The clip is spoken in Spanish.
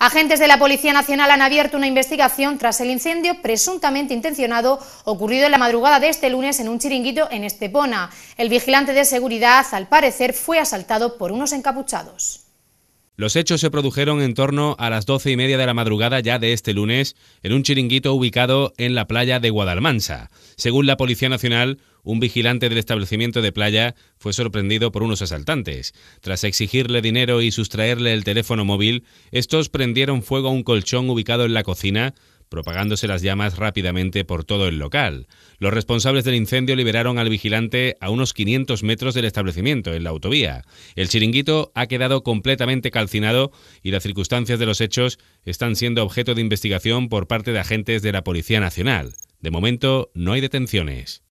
Agentes de la Policía Nacional han abierto una investigación tras el incendio presuntamente intencionado ocurrido en la madrugada de este lunes en un chiringuito en Estepona. El vigilante de seguridad, al parecer, fue asaltado por unos encapuchados. Los hechos se produjeron en torno a las doce y media de la madrugada ya de este lunes en un chiringuito ubicado en la playa de Guadalmansa. Según la Policía Nacional, un vigilante del establecimiento de playa fue sorprendido por unos asaltantes. Tras exigirle dinero y sustraerle el teléfono móvil, estos prendieron fuego a un colchón ubicado en la cocina, propagándose las llamas rápidamente por todo el local. Los responsables del incendio liberaron al vigilante a unos 500 metros del establecimiento, en la autovía. El chiringuito ha quedado completamente calcinado y las circunstancias de los hechos están siendo objeto de investigación por parte de agentes de la Policía Nacional. De momento, no hay detenciones.